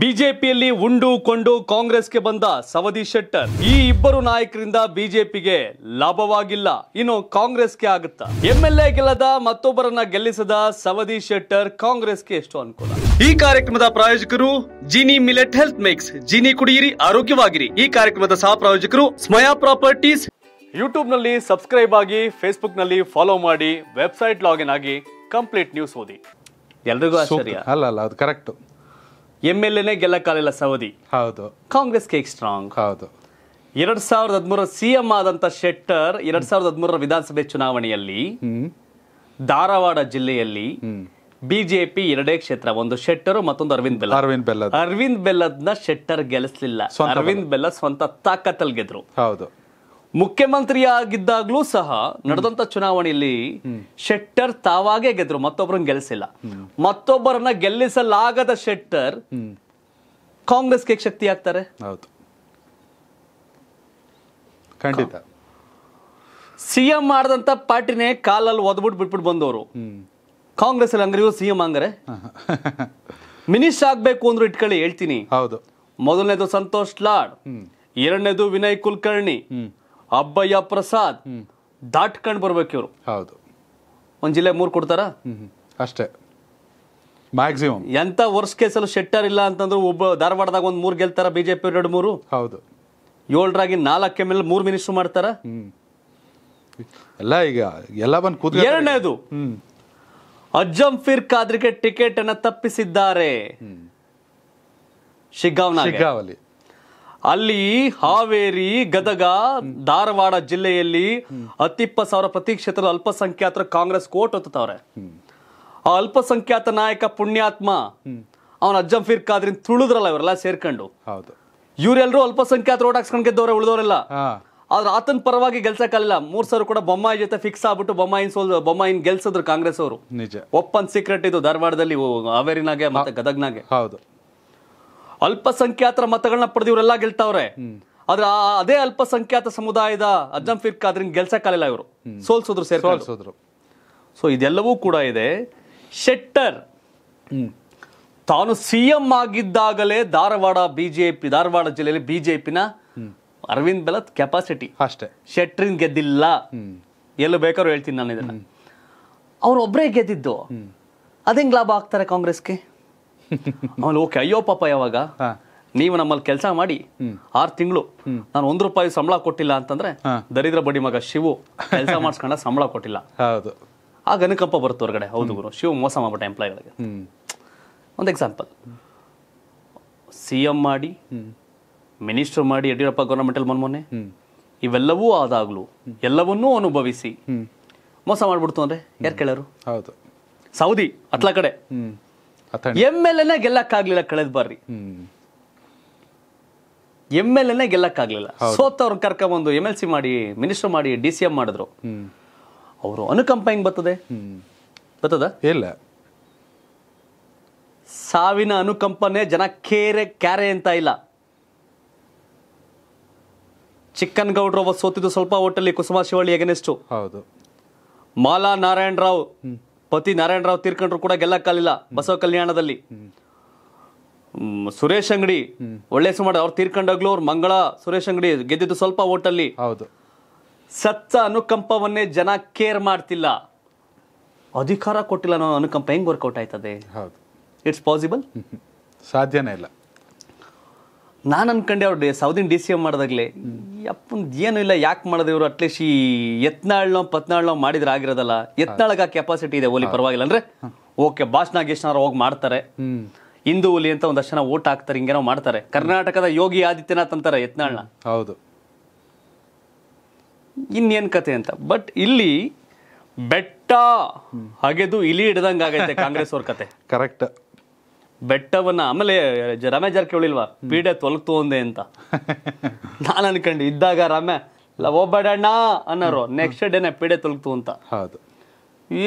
ಬಿಜೆಪಿಯಲ್ಲಿ ಉಂಡು ಕೊಂಡು ಕಾಂಗ್ರೆಸ್ಗೆ ಬಂದ ಸವದಿ ಶೆಟ್ಟರ್ ಈ ಇಬ್ಬರು ನಾಯಕರಿಂದ ಬಿಜೆಪಿಗೆ ಲಾಭವಾಗಿಲ್ಲ ಇನ್ನು ಕಾಂಗ್ರೆಸ್ಗೆ ಆಗುತ್ತಾ ಎಂಎಲ್ಎ ಗೆಲ್ಲದ ಮತ್ತೊಬ್ಬರನ್ನ ಗೆಲ್ಲಿಸದ ಸವದಿ ಶೆಟ್ಟರ್ ಕಾಂಗ್ರೆಸ್ಗೆ ಎಷ್ಟು ಅನುಕೂಲ ಈ ಕಾರ್ಯಕ್ರಮದ ಪ್ರಾಯೋಜಕರು Jini millet health mix Jini ಕುಡಿಯಿರಿ ಆರೋಗ್ಯವಾಗಿರಿ ಈ ಕಾರ್ಯಕ್ರಮದ ಸಹ ಪ್ರಾಯೋಜಕರು ಸ್ಮಯಾ ಪ್ರಾಪರ್ಟೀಸ್ ಯೂಟ್ಯೂಬ್ ನಲ್ಲಿ ಸಬ್ಸ್ಕ್ರೈಬ್ ಆಗಿ ಫೇಸ್ಬುಕ್ ನಲ್ಲಿ ಫಾಲೋ ಮಾಡಿ ವೆಬ್ಸೈಟ್ ಲಾಗಿನ್ ಆಗಿ ಕಂಪ್ಲೀಟ್ ನ್ಯೂಸ್ ಓದಿ ಎಲ್ರಿಗೂ ಆಶ್ಚರ್ಯ ಅಲ್ಲ ಅಲ್ಲ ಅದು ಕರೆಕ್ಟ್ ಎಮ್ ಎಲ್ ಎನೇ ಗೆಲ್ಲಕ್ಕಾಗಲಿಲ್ಲ ಸೌದಿ ಹೌದು ಕಾಂಗ್ರೆಸ್ ಕೇಕ್ ಸ್ಟ್ರಾಂಗ್ ಹೌದು ಎರಡ್ ಸಾವಿರದ ಹದಿಮೂರ ಸಿ ಎಂ ಆದಂತ ಶೆಟ್ಟರ್ ಎರಡ್ ಸಾವಿರದ ಹದಿಮೂರ ವಿಧಾನಸಭೆ ಚುನಾವಣೆಯಲ್ಲಿ ಧಾರವಾಡ ಜಿಲ್ಲೆಯಲ್ಲಿ ಬಿಜೆಪಿ ಎರಡೇ ಕ್ಷೇತ್ರ ಒಂದು ಶೆಟ್ಟರು ಮತ್ತೊಂದು ಅರವಿಂದ್ ಬೆಲ್ಲ ಅರವಿಂದ್ ಬೆಲ್ಲದ್ ಅರವಿಂದ್ ಬೆಲ್ಲದ್ನ ಶೆಟ್ಟರ್ ಗೆಲ್ಲಿಸಲಿಲ್ಲ ಅರವಿಂದ್ ಬೆಲ್ಲ ಸ್ವಂತ ತಾಕತ್ತಲ್ಲಿ ಗೆದ್ರು ಹೌದು ಮುಖ್ಯಮಂತ್ರಿಯಾಗಿದ್ದಾಗ್ಲೂ ಸಹ ನಡೆದಂತ ಚುನಾವಣೆಯಲ್ಲಿ ಶೆಟ್ಟರ್ ತಾವಾಗೇ ಗೆದ್ರು ಮತ್ತೊಬ್ಬರನ್ನ ಗೆಲ್ಲಿಸಿಲ್ಲ ಮತ್ತೊಬ್ಬರನ್ನ ಗೆಲ್ಲಿಸಲಾಗದ ಶೆಟ್ಟರ್ ಕಾಂಗ್ರೆಸ್ಗೆ ಶಕ್ತಿ ಆಗ್ತಾರೆ ಖಂಡಿತ ಸಿಎಂ ಮಾಡಿದಂತ ಪಾರ್ಟಿನೇ ಕಾಲಲ್ಲಿ ಒದ್ಬಿಟ್ಟು ಬಿಟ್ಬಿಟ್ಟು ಬಂದವರು ಕಾಂಗ್ರೆಸ್ ಅಲ್ಲಿ ಹಂಗ್ರಿ ಸಿಎಂ ಅಂಗ್ರೆ ಮಿನಿಸ್ಟರ್ ಆಗ್ಬೇಕು ಅಂದ್ರು ಇಟ್ಕೊಳ್ಳಿ ಹೇಳ್ತೀನಿ ಹೌದು ಮೊದಲನೇದು ಸಂತೋಷ್ ಲಾಡ್ ಎರಡನೇದು ವಿನಯ್ ಕುಲಕರ್ಣಿ ಅಬ್ಬಯ್ಯ ಪ್ರಸಾದ್ ದಾಟ್ಕೊಂಡು ಬರ್ಬೇಕು ಇವರು ಹೌದು ಒಂದ್ ಜಿಲ್ಲೆ ಮೂರು ಕೊಡ್ತಾರ ಅಷ್ಟೇ ಮ್ಯಾಕ್ಸಿಮಮ್ ಎಂತ ವರ್ಷ ಕೇಸಲ್ಲಿ ಶೆಟ್ಟರ್ ಇಲ್ಲ ಅಂತಂದ್ರೆ ಒಬ್ಬ ಧಾರವಾಡದಾಗ ಒಂದು ಮೂರು ಗೆಲ್ತಾರ ಬಿಜೆಪಿ ಎರಡು ಮೂರು ಹೌದು ಏಳರಾಗಿ ನಾಲ್ಕು ಎಂ ಎಲ್ ಮೂರು ಮಿನಿಸ್ಟರ್ ಮಾಡ್ತಾರ ಎಲ್ಲ ಈಗ ಎಲ್ಲ ಬಂದು ಕೂತ್ ಎರಡನೇದು ಅಜ್ಜಂಫೀರ್ ಖಾದ್ರಿಗೆ ಟಿಕೆಟ್ ಅನ್ನ ತಪ್ಪಿಸಿದ್ದಾರೆ ಶಿಗ್ಗಾವ್ನ ಶಿಗ್ಗಾವಲಿ ಅಲ್ಲಿ ಹಾವೇರಿ ಗದಗ ಧಾರವಾಡ ಜಿಲ್ಲೆಯಲ್ಲಿ ಹತ್ತಿಪ್ಪ ಸಾವಿರ ಪ್ರತಿ ಕ್ಷೇತ್ರದ ಅಲ್ಪಸಂಖ್ಯಾತರ ಕಾಂಗ್ರೆಸ್ ಕೋಟ್ ಹೊತ್ತವ್ರೆ ಆ ಅಲ್ಪಸಂಖ್ಯಾತ ನಾಯಕ ಪುಣ್ಯಾತ್ಮ ಅವನ ಅಜ್ಜಂಫೀರ್ ಕಾದ್ರಿ ತುಳಿದ್ರಲ್ಲ ಇವರೆಲ್ಲ ಸೇರ್ಕೊಂಡು ಇವರೆಲ್ಲರೂ ಅಲ್ಪಸಂಖ್ಯಾತ ರೋಡ್ ಹಾಕ್ಸ್ಕೊಂಡ್ ಗೆದ್ದವ್ರೆ ಉಳಿದವರೆಲ್ಲ ಆದ್ರೆ ಆತನ್ ಪರವಾಗಿ ಗೆಲ್ಸಕ್ಕಲ್ಲ ಮೂರ್ ಸಾವಿರ ಕೂಡ ಬೊಮ್ಮಾಯಿ ಜೊತೆ ಫಿಕ್ಸ್ ಆಗ್ಬಿಟ್ಟು ಬೊಮ್ಮಾಯಿನ್ ಸೋಲ್ ಬೊಮ್ಮಾಯಿನ್ ಗೆಲ್ಸಿದ್ರು ಕಾಂಗ್ರೆಸ್ ಅವರು ನಿಜ ಒಪ್ಪನ್ ಸೀಕ್ರೆಟ್ ಇದು ಧಾರವಾಡದಲ್ಲಿ ಹಾವೇರಿನಾಗೆ ಮತ್ತೆ ಗದಗ್ನಾಗೆ ಹೌದು ಅಲ್ಪಸಂಖ್ಯಾತರ ಮತಗಳನ್ನ ಪಡೆದಿವರೆಲ್ಲ ಗೆಲ್ತಾವ್ರೆ ಆದ್ರೆ ಅದೇ ಅಲ್ಪಸಂಖ್ಯಾತ ಸಮುದಾಯದ ಅಜ್ಜಂ ಫಿರ್ಕ್ ಅದ್ರಿಂದ ಗೆಲ್ಸಕ್ಕಾಲಿಲ್ಲ ಇವರು ಸೋಲ್ಸಿದ್ರು ಸೇರ್ ಸೋಲ್ಸಿದ್ರು ಸೊ ಇದೆಲ್ಲವೂ ಕೂಡ ಇದೆ ಶೆಟ್ಟರ್ ತಾನು ಸಿಎಂ ಆಗಿದ್ದಾಗಲೇ ಧಾರವಾಡ ಬಿಜೆಪಿ ಧಾರವಾಡ ಜಿಲ್ಲೆಯಲ್ಲಿ ಬಿಜೆಪಿನ ಅರವಿಂದ್ ಬೆಲತ್ ಕೆಪಾಸಿಟಿ ಅಷ್ಟೇ ಶೆಟ್ರಿನ್ ಗೆದ್ದಿಲ್ಲ ಎಲ್ಲೂ ಬೇಕಾದ್ರೂ ಹೇಳ್ತೀನಿ ನಾನು ಇದನ್ನ ಅವ್ರು ಒಬ್ಬರೇ ಗೆದ್ದಿದ್ದು ಅದೇ ಲಾಭ ಆಗ್ತಾರೆ ಕಾಂಗ್ರೆಸ್ಗೆ ಆಮೇಲೆ ಓಕೆ ಅಯ್ಯೋ ಪಾಪ ಯಾವಾಗ ನೀವು ನಮ್ಮಲ್ಲಿ ಕೆಲಸ ಮಾಡಿ ಆರು ತಿಂಗಳು ನಾನು ಒಂದು ರೂಪಾಯಿ ಸಂಬಳ ಕೊಟ್ಟಿಲ್ಲ ಅಂತಂದ್ರೆ ದರಿದ್ರ ಬಡಿ ಮಗ ಶಿವು ಕೆಲಸ ಮಾಡಿಸ್ಕೊಂಡ ಸಂಬಳ ಕೊಟ್ಟಿಲ್ಲ ಹೌದು ಆ ಅನುಕಂಪ ಬರುತ್ತೆ ಹೊರಗಡೆ ಹೌದು ಗುರು ಶಿವ ಮೋಸ ಮಾಡ್ಬಿಟ್ಟೆ ಎಂಪ್ಲಾಯ್ಗಳಿಗೆ ಒಂದು ಎಕ್ಸಾಂಪಲ್ ಸಿ ಎಂ ಮಾಡಿ ಮಿನಿಸ್ಟರ್ ಮಾಡಿ ಯಡಿಯೂರಪ್ಪ ಮೊನ್ ಮೊನ್ನೆ ಇವೆಲ್ಲವೂ ಆದಾಗ್ಲೂ ಎಲ್ಲವನ್ನೂ ಅನುಭವಿಸಿ ಮೋಸ ಮಾಡ್ಬಿಡ್ತು ಅಂದ್ರೆ ಯಾರು ಕೇಳೋರು ಹೌದು ಸೌದಿ ಅತ್ಲ ಕಡೆ ಎಮ್ ಎಲ್ ಎನ ಗೆಲ್ಲಕ್ಕಾಗ್ಲಿಲ್ಲ ಕಳೆದ ಬಾರಿ ಎಮ್ ಎಲ್ ಎನ ಗೆಲ್ಲಕ್ಕಾಗ್ಲಿಲ್ಲ ಸೋತವ್ರನ್ನ ಕರ್ಕೊಂಬಂದು ಎಮ್ ಎಲ್ ಸಿ ಮಾಡಿ ಮಿನಿಸ್ಟರ್ ಮಾಡಿ ಡಿ ಸಿ ಎಂ ಮಾಡಿದ್ರು ಅವರು ಅನುಕಂಪ ಹೆಂಗ್ ಬರ್ತದೆ ಬರ್ತದ ಇಲ್ಲ ಸಾವಿನ ಅನುಕಂಪನೆ ಜನ ಕೇರೆ ಕ್ಯಾರೆ ಅಂತ ಇಲ್ಲ ಚಿಕ್ಕನ್ ಗೌಡ್ರು ಸೋತಿದ್ದು ಸ್ವಲ್ಪ ಹೋಟೆಲ್ ಕುಸುಮ ಶಿವಳ್ಳಿ ಎಗನೆಸ್ಟು ಹೌದು ಮಾಲಾ ನಾರಾಯಣರಾವ್ ಪತಿ ನಾರಾಯಣರಾವ್ ತೀರ್ಕೊಂಡ್ರು ಕೂಡ ಗೆಲ್ಲಕ್ಕಾಗಲಿಲ್ಲ ಬಸವ ಕಲ್ಯಾಣದಲ್ಲಿ ಸುರೇಶ್ ಅಂಗಡಿ ಒಳ್ಳೆ ಸುಮಾರು ಅವ್ರು ತೀರ್ಕೊಂಡಾಗ್ಲೂ ಅವ್ರು ಮಂಗಳ ಸುರೇಶ್ ಅಂಗಡಿ ಗೆದ್ದಿದ್ದು ಸ್ವಲ್ಪ ಓಟಲ್ಲಿ ಹೌದು ಸತ್ತ ಅನುಕಂಪವನ್ನೇ ಜನ ಕೇರ್ ಮಾಡ್ತಿಲ್ಲ ಅಧಿಕಾರ ಕೊಟ್ಟಿಲ್ಲ ಅನ್ನೋ ಅನುಕಂಪ ಹೆಂಗ್ ವರ್ಕೌಟ್ ಆಯ್ತದೆ ಹೌದು ಇಟ್ಸ್ ಪಾಸಿಬಲ್ ಸಾಧ್ಯನೇ ಇಲ್ಲ ನಾನು ಅನ್ಕೊಂಡೆ ಅವ್ರು ಸೌದಿನ ಡಿ ಸಿ ಎಮ್ ಮಾಡಿದಾಗಲೇ ಅಪ್ಪಂದು ಏನೂ ಇಲ್ಲ ಯಾಕೆ ಮಾಡೋದು ಇವರು ಅಟ್ಲೀಸ್ಟ್ ಈ ಎತ್ನಾಳ್ನೋ ಪತ್ನಾಳ್ನೋ ಮಾಡಿದ್ರೆ ಆಗಿರೋದಲ್ಲ ಎತ್ನಾಳಗ ಕೆಪಾಸಿಟಿ ಇದೆ ಓಲಿ ಪರವಾಗಿಲ್ಲ ಅಂದರೆ ಓಕೆ ಭಾಷಣ ಗೀಷ್ಣವ್ರು ಹೋಗಿ ಮಾಡ್ತಾರೆ ಹಿಂದೂ ಓಲಿ ಅಂತ ಒಂದಷ್ಟು ಜನ ಓಟ್ ಹಾಕ್ತಾರೆ ಹಿಂಗೇನೋ ಮಾಡ್ತಾರೆ ಕರ್ನಾಟಕದ ಯೋಗಿ ಆದಿತ್ಯನಾಥ್ ಅಂತಾರೆ ಯತ್ನಾಳ್ನ ಹೌದು ಇನ್ನೇನು ಕತೆ ಅಂತ ಬಟ್ ಇಲ್ಲಿ ಬೆಟ್ಟ ಹಾಗೆದು ಇಲ್ಲಿ ಹಿಡ್ದಂಗೆ ಆಗೈತೆ ಕಾಂಗ್ರೆಸ್ ಅವ್ರ ಕತೆ ಕರೆಕ್ಟ್ ಬೆಟ್ಟವನ್ನ ಆಮೇಲೆ ರಮೇ ಜಾರಕಿಹೊಳಿ ಬೀಡೆ ಪೀಡೆ ತೊಲಗ್ತು ಒಂದೇ ಅಂತ ನಾನು ಅನ್ಕಂಡು ಇದ್ದಾಗ ರಮೆ ಇಲ್ಲ ಒಬ್ಬಡಣ್ಣ ಅನ್ನೋರು ನೆಕ್ಸ್ಟ್ ಡೇನೆ ಪೀಡೆ ತೊಲಗ್ತು ಅಂತ ಹೌದು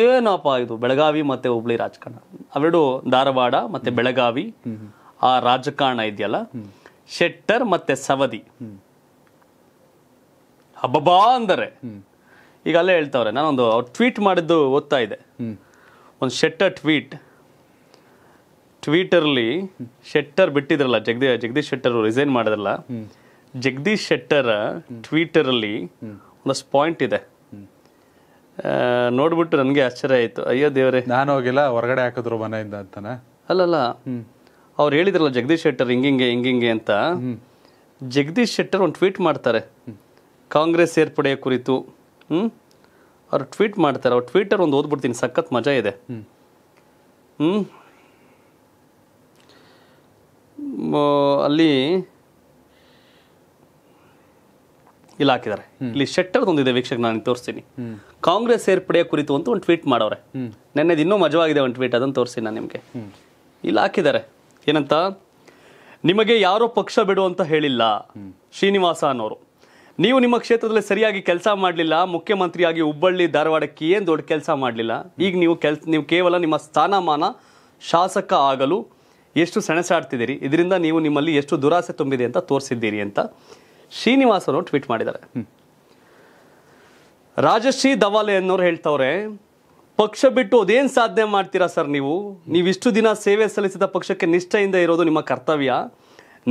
ಏನಪ್ಪ ಇದು ಬೆಳಗಾವಿ ಮತ್ತೆ ಹುಬ್ಳಿ ರಾಜಕಾರಣ ಅವೆರಡು ಧಾರವಾಡ ಮತ್ತೆ ಬೆಳಗಾವಿ ಆ ರಾಜಕಾರಣ ಇದೆಯಲ್ಲ ಶೆಟ್ಟರ್ ಮತ್ತೆ ಸವದಿ ಹಬ್ಬಬಾ ಅಂದರೆ ಈಗ ಅಲ್ಲೇ ಹೇಳ್ತಾವ್ರೆ ನಾನೊಂದು ಅವ್ರು ಟ್ವೀಟ್ ಮಾಡಿದ್ದು ಓದ್ತಾ ಇದೆ ಒಂದು ಶೆಟ್ಟರ್ ಟ್ವೀಟ್ ಟ್ವೀಟರ್ಲಿ ಶೆಟ್ಟರ್ ಬಿಟ್ಟಿದ್ರಲ್ಲ ಜಗದೀ ಜಗದೀಶ್ ಶೆಟ್ಟರ್ ರಿಸೈನ್ ಮಾಡಿದ್ರಲ್ಲ ಜಗದೀಶ್ ಶೆಟ್ಟರ್ ಟ್ವೀಟರಲ್ಲಿ ಒಂದಷ್ಟು ಪಾಯಿಂಟ್ ಇದೆ ನೋಡ್ಬಿಟ್ಟು ನನಗೆ ಆಶ್ಚರ್ಯ ಆಯಿತು ಅಯ್ಯೋ ದೇವರೇ ನಾನು ಹೋಗಿಲ್ಲ ಹೊರಗಡೆ ಹಾಕಿದ್ರು ಮನೆಯಿಂದ ಅಂತಾನೆ ಅಲ್ಲಲ್ಲ ಅವ್ರು ಹೇಳಿದ್ರಲ್ಲ ಜಗದೀಶ್ ಶೆಟ್ಟರ್ ಹಿಂಗಿಂಗೆ ಹಿಂಗಿಂಗೆ ಅಂತ ಜಗದೀಶ್ ಶೆಟ್ಟರ್ ಒಂದು ಟ್ವೀಟ್ ಮಾಡ್ತಾರೆ ಕಾಂಗ್ರೆಸ್ ಸೇರ್ಪಡೆಯ ಕುರಿತು ಹ್ಞೂ ಅವ್ರು ಟ್ವೀಟ್ ಮಾಡ್ತಾರೆ ಅವ್ರು ಟ್ವೀಟರ್ ಒಂದು ಓದ್ಬಿಡ್ತೀನಿ ಸಖತ್ ಮಜಾ ಇದೆ ಹ್ಞೂ ಅಲ್ಲಿ ಇಲ್ಲ ಹಾಕಿದ್ದಾರೆ ಇಲ್ಲಿ ಶೆಟ್ಟರ್ ಒಂದಿದೆ ವೀಕ್ಷಕ ನಾನು ತೋರಿಸ್ತೀನಿ ಕಾಂಗ್ರೆಸ್ ಸೇರ್ಪಡೆಯ ಕುರಿತು ಅಂತ ಒಂದು ಟ್ವೀಟ್ ಮಾಡವ್ರೆ ನೆನ್ನೆದು ಇನ್ನೂ ಮಜವಾಗಿದೆ ಒಂದು ಟ್ವೀಟ್ ಅದನ್ನು ತೋರಿಸ್ತೀನಿ ನಾನು ನಿಮಗೆ ಇಲ್ಲಿ ಹಾಕಿದ್ದಾರೆ ಏನಂತ ನಿಮಗೆ ಯಾರೋ ಪಕ್ಷ ಬಿಡು ಅಂತ ಹೇಳಿಲ್ಲ ಶ್ರೀನಿವಾಸ ಅನ್ನೋರು ನೀವು ನಿಮ್ಮ ಕ್ಷೇತ್ರದಲ್ಲಿ ಸರಿಯಾಗಿ ಕೆಲಸ ಮಾಡಲಿಲ್ಲ ಮುಖ್ಯಮಂತ್ರಿಯಾಗಿ ಹುಬ್ಬಳ್ಳಿ ಧಾರವಾಡಕ್ಕೆ ಏನು ದೊಡ್ಡ ಕೆಲಸ ಮಾಡಲಿಲ್ಲ ಈಗ ನೀವು ಕೆಲ್ ನೀವು ಕೇವಲ ನಿಮ್ಮ ಸ್ಥಾನಮಾನ ಶಾಸಕ ಆಗಲು ಎಷ್ಟು ಸೆಣಸಾಡ್ತಿದ್ದೀರಿ ಇದರಿಂದ ನೀವು ನಿಮ್ಮಲ್ಲಿ ಎಷ್ಟು ದುರಾಸೆ ತುಂಬಿದೆ ಅಂತ ತೋರಿಸಿದ್ದೀರಿ ಅಂತ ಅವರು ಟ್ವೀಟ್ ಮಾಡಿದ್ದಾರೆ ರಾಜಶ್ರೀ ದವಾಲೆ ಅನ್ನೋರು ಹೇಳ್ತವ್ರೆ ಪಕ್ಷ ಬಿಟ್ಟು ಅದೇನು ಸಾಧನೆ ಮಾಡ್ತೀರಾ ಸರ್ ನೀವು ನೀವಿಷ್ಟು ದಿನ ಸೇವೆ ಸಲ್ಲಿಸಿದ ಪಕ್ಷಕ್ಕೆ ನಿಷ್ಠೆಯಿಂದ ಇರೋದು ನಿಮ್ಮ ಕರ್ತವ್ಯ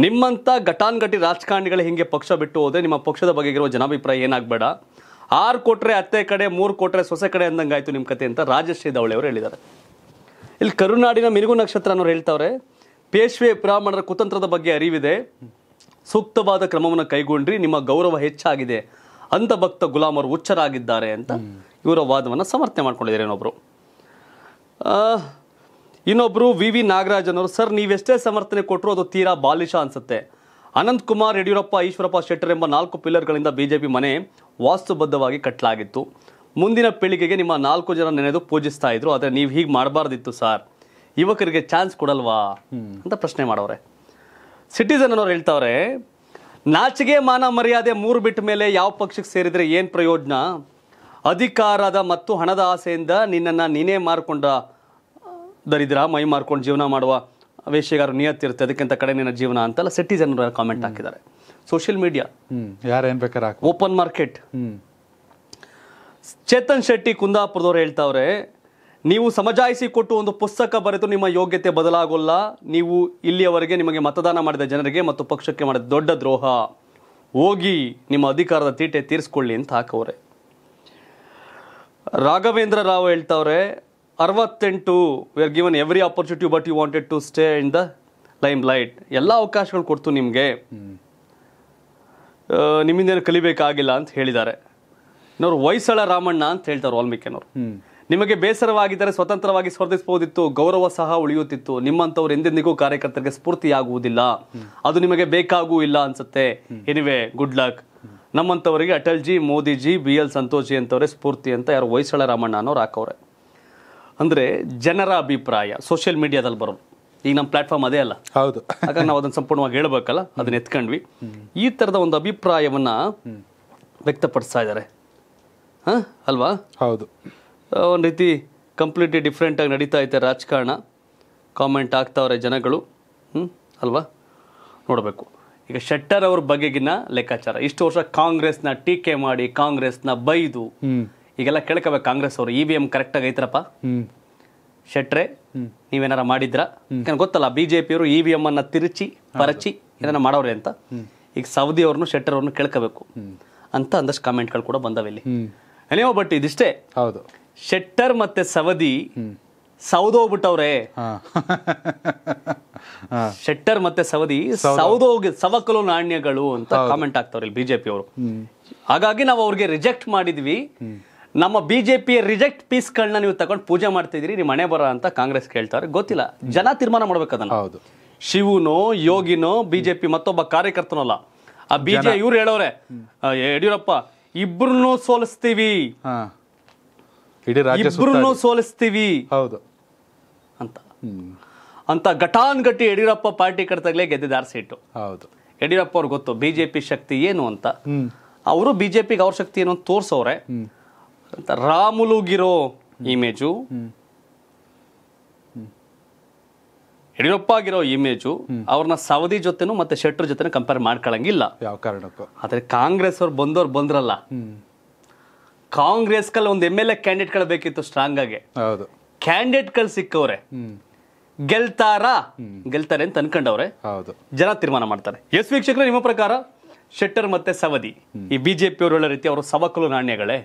ನಿಮ್ಮಂಥ ಘಟಾನ್ಘಟಿ ರಾಜಕಾರಣಿಗಳು ಹಿಂಗೆ ಪಕ್ಷ ಬಿಟ್ಟು ಹೋದೆ ನಿಮ್ಮ ಪಕ್ಷದ ಬಗೆಗಿರೋ ಜನಾಭಿಪ್ರಾಯ ಏನಾಗಬೇಡ ಆರು ಕೋಟ್ರೆ ಹತ್ತೆ ಕಡೆ ಮೂರು ಕೋಟ್ರೆ ಸೊಸೆ ಕಡೆ ಅಂದಂಗಾಯ್ತು ನಿಮ್ಮ ಕತೆ ಅಂತ ರಾಜಶ್ರೀ ದವಳೆ ಅವರು ಹೇಳಿದ್ದಾರೆ ಇಲ್ಲಿ ಕರುನಾಡಿನ ಮಿರುಗು ನಕ್ಷತ್ರ ಅನ್ನೋರು ಹೇಳ್ತಾವ್ರೆ ಪೇಶ್ವೆ ಬ್ರಾಹ್ಮಣರ ಕುತಂತ್ರದ ಬಗ್ಗೆ ಅರಿವಿದೆ ಸೂಕ್ತವಾದ ಕ್ರಮವನ್ನು ಕೈಗೊಂಡ್ರಿ ನಿಮ್ಮ ಗೌರವ ಹೆಚ್ಚಾಗಿದೆ ಅಂತ ಭಕ್ತ ಗುಲಾಮರು ಉಚ್ಚರಾಗಿದ್ದಾರೆ ಅಂತ ಇವರ ವಾದವನ್ನು ಸಮರ್ಥನೆ ಮಾಡ್ಕೊಂಡಿದ್ದಾರೆ ಇನ್ನೊಬ್ರು ಇನ್ನೊಬ್ರು ವಿ ವಿ ನಾಗರಾಜನವರು ಸರ್ ನೀವೆಷ್ಟೇ ಸಮರ್ಥನೆ ಕೊಟ್ಟರು ಅದು ತೀರಾ ಬಾಲಿಶ ಅನ್ಸುತ್ತೆ ಅನಂತ್ ಕುಮಾರ್ ಯಡಿಯೂರಪ್ಪ ಈಶ್ವರಪ್ಪ ಶೆಟ್ಟರ್ ಎಂಬ ನಾಲ್ಕು ಪಿಲ್ಲರ್ಗಳಿಂದ ಬಿಜೆಪಿ ಮನೆ ವಾಸ್ತುಬದ್ಧವಾಗಿ ಕಟ್ಟಲಾಗಿತ್ತು ಮುಂದಿನ ಪೀಳಿಗೆಗೆ ನಿಮ್ಮ ನಾಲ್ಕು ಜನ ನೆನೆದು ಪೂಜಿಸ್ತಾ ಇದ್ರು ಆದರೆ ನೀವು ಹೀಗೆ ಮಾಡಬಾರ್ದಿತ್ತು ಸರ್ ಯುವಕರಿಗೆ ಚಾನ್ಸ್ ಕೊಡಲ್ವಾ ಅಂತ ಪ್ರಶ್ನೆ ಮಾಡೋರೆ ಸಿಟಿಸನ್ ಅನ್ನೋರು ಹೇಳ್ತಾವ್ರೆ ನಾಚಿಗೆ ಮಾನ ಮರ್ಯಾದೆ ಮೂರು ಬಿಟ್ಟ ಮೇಲೆ ಯಾವ ಪಕ್ಷಕ್ಕೆ ಸೇರಿದರೆ ಏನು ಪ್ರಯೋಜನ ಅಧಿಕಾರದ ಮತ್ತು ಹಣದ ಆಸೆಯಿಂದ ನಿನ್ನನ್ನು ನೀನೇ ಮಾರ್ಕೊಂಡ ದರಿದ್ರ ಮೈ ಮಾರ್ಕೊಂಡು ಜೀವನ ಮಾಡುವ ವೇಷಗಾರರು ನಿಯತ್ತಿರುತ್ತೆ ಅದಕ್ಕಿಂತ ಕಡೆ ನಿನ್ನ ಜೀವನ ಅಂತೆಲ್ಲ ಸಿಟಿಸನ್ ಕಾಮೆಂಟ್ ಹಾಕಿದ್ದಾರೆ ಸೋಷಿಯಲ್ ಮೀಡಿಯಾ ಯಾರು ಏನು ಬೇಕಾದ್ರೆ ಓಪನ್ ಮಾರ್ಕೆಟ್ ಚೇತನ್ ಶೆಟ್ಟಿ ಕುಂದಾಪುರದವರು ಹೇಳ್ತಾವ್ರೆ ನೀವು ಸಮಜಾಯಿಸಿ ಕೊಟ್ಟು ಒಂದು ಪುಸ್ತಕ ಬರೆದು ನಿಮ್ಮ ಯೋಗ್ಯತೆ ಬದಲಾಗೋಲ್ಲ ನೀವು ಇಲ್ಲಿಯವರೆಗೆ ನಿಮಗೆ ಮತದಾನ ಮಾಡಿದ ಜನರಿಗೆ ಮತ್ತು ಪಕ್ಷಕ್ಕೆ ಮಾಡಿದ ದೊಡ್ಡ ದ್ರೋಹ ಹೋಗಿ ನಿಮ್ಮ ಅಧಿಕಾರದ ತೀಟೆ ತೀರಿಸ್ಕೊಳ್ಳಿ ಅಂತ ಹಾಕವ್ರೆ ರಾಘವೇಂದ್ರ ರಾವ್ ಹೇಳ್ತಾವ್ರೆ ಅರವತ್ತೆಂಟು we are given every opportunity but you wanted to stay in the limelight ಎಲ್ಲ ಅವಕಾಶಗಳು ಕೊಡ್ತು ನಿಮಗೆ ನಿಮ್ಮಿಂದೇನು ಕಲಿಬೇಕಾಗಿಲ್ಲ ಅಂತ ಹೇಳಿದ್ದಾರೆ ಇನ್ನು ಹೊಯ್ಸಳ ರಾಮಣ್ಣ ಅಂತ ಹೇಳ್ತಾರೆ ವಾಲ್ಮೀಕಿಯವರು ನಿಮಗೆ ಬೇಸರವಾಗಿದ್ದರೆ ಸ್ವತಂತ್ರವಾಗಿ ಸ್ಪರ್ಧಿಸಬಹುದಿತ್ತು ಗೌರವ ಸಹ ಉಳಿಯುತ್ತಿತ್ತು ನಿಮ್ಮಂತವ್ರು ಎಂದೆಂದಿಗೂ ಕಾರ್ಯಕರ್ತರಿಗೆ ಸ್ಫೂರ್ತಿಯಾಗುವುದಿಲ್ಲ ಅದು ನಿಮಗೆ ಬೇಕಾಗೂ ಇಲ್ಲ ಅನ್ಸುತ್ತೆ ಎನಿವೆ ಗುಡ್ ಲಕ್ ನಮ್ಮಂಥವರಿಗೆ ಮೋದಿ ಮೋದಿಜಿ ಬಿ ಎಲ್ ಸಂತೋಷಿ ಅಂತವ್ರೆ ಸ್ಫೂರ್ತಿ ಅಂತ ಯಾರು ಹೊಯ್ಸಳ ರಾಮಣ್ಣ ಅನ್ನೋರು ಹಾಕವ್ರೆ ಅಂದ್ರೆ ಜನರ ಅಭಿಪ್ರಾಯ ಸೋಷಿಯಲ್ ಮೀಡಿಯಾದಲ್ಲಿ ಬರೋದು ಈಗ ನಮ್ಮ ಪ್ಲಾಟ್ಫಾರ್ಮ್ ಅದೇ ಅಲ್ಲ ಹೌದು ಹಾಗಾಗಿ ನಾವು ಅದನ್ನ ಸಂಪೂರ್ಣವಾಗಿ ಹೇಳ್ಬೇಕಲ್ಲ ಅದನ್ನ ಎತ್ಕೊಂಡ್ವಿ ಈ ತರದ ಒಂದು ಅಭಿಪ್ರಾಯವನ್ನ ವ್ಯಕ್ತಪಡಿಸ್ತಾ ಇದ್ದಾರೆ ಹಾಂ ಅಲ್ವಾ ಹೌದು ಒಂದು ರೀತಿ ಕಂಪ್ಲೀಟ್ಲಿ ಡಿಫ್ರೆಂಟಾಗಿ ನಡೀತಾ ಐತೆ ರಾಜಕಾರಣ ಕಾಮೆಂಟ್ ಆಗ್ತಾವ್ರೆ ಜನಗಳು ಹ್ಞೂ ಅಲ್ವಾ ನೋಡಬೇಕು ಈಗ ಶೆಟ್ಟರ್ ಅವ್ರ ಬಗೆಗಿನ ಲೆಕ್ಕಾಚಾರ ಇಷ್ಟು ವರ್ಷ ಕಾಂಗ್ರೆಸ್ನ ಟೀಕೆ ಮಾಡಿ ಕಾಂಗ್ರೆಸ್ನ ಬೈದು ಈಗೆಲ್ಲ ಕೇಳ್ಕೋಬೇಕು ಕಾಂಗ್ರೆಸ್ ಅವರು ಇ ವಿ ಎಂ ಕರೆಕ್ಟಾಗಿ ಐತ್ರಪ್ಪ ಶೆಟ್ರೆ ನೀವೇನಾರ ಮಾಡಿದ್ರಾ ನನಗೆ ಗೊತ್ತಲ್ಲ ಬಿ ಜೆ ಪಿಯವರು ಇ ವಿ ಎಮ್ ಅನ್ನ ತಿರುಚಿ ಪರಚಿ ಏನಾರ ಮಾಡೋರೆ ಅಂತ ಈಗ ಸೌದಿ ಅವ್ರನ್ನು ಶೆಟ್ಟರ್ ಅವ್ರನ್ನು ಕೇಳ್ಕೋಬೇಕು ಅಂತ ಅಂದಷ್ಟು ಕಾಮೆಂಟ್ಗಳು ಕೂಡ ಬಂದವೆ ಇಲ್ಲಿ ಅಲ್ಲಿಯೋ ಬಟ್ ಇದಿಷ್ಟೇ ಹೌದು ಶೆಟ್ಟರ್ ಮತ್ತೆ ಸವದಿ ಸೌದೋಗ್ಬಿಟ್ಟವ್ರೆ ಶೆಟ್ಟರ್ ಮತ್ತೆ ಸವದಿ ಹೋಗಿ ಸವಕಲು ನಾಣ್ಯಗಳು ಅಂತ ಕಾಮೆಂಟ್ ಆಗ್ತಾವ್ರಿ ಬಿಜೆಪಿ ಅವರು ಹಾಗಾಗಿ ನಾವು ಅವ್ರಿಗೆ ರಿಜೆಕ್ಟ್ ಮಾಡಿದ್ವಿ ನಮ್ಮ ಬಿಜೆಪಿಯ ರಿಜೆಕ್ಟ್ ಪೀಸ್ಗಳನ್ನ ನೀವು ತಗೊಂಡು ಪೂಜೆ ಮಾಡ್ತಿದ್ದೀರಿ ನಿಮ್ಮ ಮನೆ ಬರ ಅಂತ ಕಾಂಗ್ರೆಸ್ ಕೇಳ್ತಾರೆ ಗೊತ್ತಿಲ್ಲ ಜನ ತೀರ್ಮಾನ ಮಾಡ್ಬೇಕು ಅದನ್ನ ಹೌದು ಶಿವನೋ ಯೋಗಿನೋ ಬಿಜೆಪಿ ಮತ್ತೊಬ್ಬ ಕಾರ್ಯಕರ್ತನಲ್ಲ ಆ ಬಿಜೆ ಇವ್ರು ಹೇಳೋರೆ ಯಡಿಯೂರಪ್ಪ ಇಬ್ರು ಸೋಲಿಸ್ತೀವಿ ಇಬ್ರು ಸೋಲಿಸ್ತೀವಿ ಹೌದು ಅಂತ ಅಂತ ಘಟಾನ್ ಘಟಿ ಯಡಿಯೂರಪ್ಪ ಪಾರ್ಟಿ ಕರ್ತಗಲೇ ಗೆದ್ದಿದ್ದಾರೆ ಸೀಟು ಹೌದು ಯಡಿಯೂರಪ್ಪ ಅವ್ರಿಗೆ ಗೊತ್ತು ಬಿಜೆಪಿ ಶಕ್ತಿ ಏನು ಅಂತ ಅವರು ಬಿಜೆಪಿಗೆ ಅವ್ರ ಶಕ್ತಿ ಏನು ಅಂತ ತೋರ್ಸವ್ರೆ ರಾಮುಲುಗಿರೋ ಇಮೇಜು ಯಡಿಯೂರಪ್ಪ ಆಗಿರೋ ಇಮೇಜು ಅವ್ರನ್ನ ಸವದಿ ಜೊತೆನೂ ಮತ್ತೆ ಶೆಟ್ಟರ್ ಜೊತೆನೂ ಕಂಪೇರ್ ಮಾಡ್ಕೊಳಂಗಿಲ್ಲ ಯಾವ ಕಾರಣಕ್ಕೂ ಆದ್ರೆ ಕಾಂಗ್ರೆಸ್ ಅವ್ರು ಬಂದವ್ರು ಬಂದ್ರಲ್ಲ ಕಾಂಗ್ರೆಸ್ ಕಲ್ಲಿ ಒಂದು ಎಮ್ ಎಲ್ ಎ ಕ್ಯಾಂಡಿಡೇಟ್ಗಳು ಬೇಕಿತ್ತು ಸ್ಟ್ರಾಂಗ್ ಆಗಿ ಹೌದು ಗಳು ಸಿಕ್ಕವ್ರೆ ಗೆಲ್ತಾರಾ ಗೆಲ್ತಾರೆ ಅಂತ ಅನ್ಕೊಂಡವ್ರೆ ಹೌದು ಜನ ತೀರ್ಮಾನ ಮಾಡ್ತಾರೆ ಎಸ್ ವೀಕ್ಷಕರು ನಿಮ್ಮ ಪ್ರಕಾರ ಶೆಟ್ಟರ್ ಮತ್ತೆ ಸವದಿ ಈ ಬಿಜೆಪಿ ಅವರು ರೀತಿ ಅವರು ಸವಕಲು ನಾಣ್ಯಗಳೇ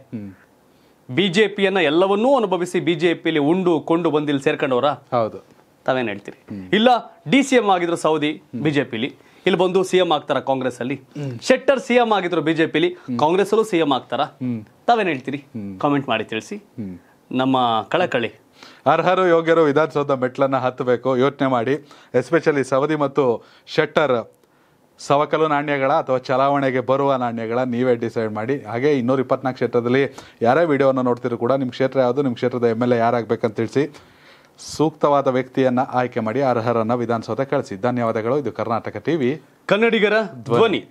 ಬಿಜೆಪಿಯನ್ನ ಎಲ್ಲವನ್ನೂ ಅನುಭವಿಸಿ ಬಿಜೆಪಿಯಲ್ಲಿ ಉಂಡು ಕೊಂಡು ಬಂದಿಲ್ಲಿ ಸೇರ್ಕೊಂಡವರ ಹೌದು ತಾವೇನು ಹೇಳ್ತೀರಿ ಇಲ್ಲ ಡಿ ಸಿ ಎಂ ಆಗಿದ್ರು ಸೌದಿ ಬಿಜೆಪಿಲಿ ಇಲ್ಲಿ ಬಂದು ಸಿಎಂ ಆಗ್ತಾರ ಕಾಂಗ್ರೆಸ್ ಅಲ್ಲಿ ಶೆಟ್ಟರ್ ಸಿಎಂ ಆಗಿದ್ರು ಬಿಜೆಪಿಲಿ ಕಾಂಗ್ರೆಸ್ ಅಲ್ಲೂ ಸಿಎಂ ಆಗ್ತಾರ ತಾವೇನು ಹೇಳ್ತೀರಿ ಕಾಮೆಂಟ್ ಮಾಡಿ ತಿಳಿಸಿ ನಮ್ಮ ಕಳಕಳಿ ಅರ್ಹರು ಯೋಗ್ಯರು ವಿಧಾನಸೌಧ ಮೆಟ್ಲನ್ನ ಹತ್ತಬೇಕು ಯೋಚನೆ ಮಾಡಿ ಎಸ್ಪೆಷಲಿ ಸವದಿ ಮತ್ತು ಶೆಟ್ಟರ್ ಸವಕಲು ನಾಣ್ಯಗಳ ಅಥವಾ ಚಲಾವಣೆಗೆ ಬರುವ ನಾಣ್ಯಗಳ ನೀವೇ ಡಿಸೈಡ್ ಮಾಡಿ ಹಾಗೆ ಇನ್ನೂರ ಇಪ್ಪತ್ನಾಲ್ಕು ಕ್ಷೇತ್ರದಲ್ಲಿ ಯಾರೇ ವಿಡಿಯೋವನ್ನು ನೋಡ್ತಿದ್ರು ಕೂಡ ನಿಮ್ಮ ಕ್ಷೇತ್ರ ಯಾವುದು ನಿಮ್ಮ ಕ್ಷೇತ್ರದ ಎಮ್ ಎಲ್ ಎ ಯಾರಾಗಬೇಕಂತ ತಿಳಿಸಿ ಸೂಕ್ತವಾದ ವ್ಯಕ್ತಿಯನ್ನ ಆಯ್ಕೆ ಮಾಡಿ ಅರ್ಹರನ್ನ ವಿಧಾನಸೌಧ ಕಳಿಸಿ ಧನ್ಯವಾದಗಳು ಇದು ಕರ್ನಾಟಕ ಟಿವಿ ಕನ್ನಡಿಗರ ಧ್ವನಿ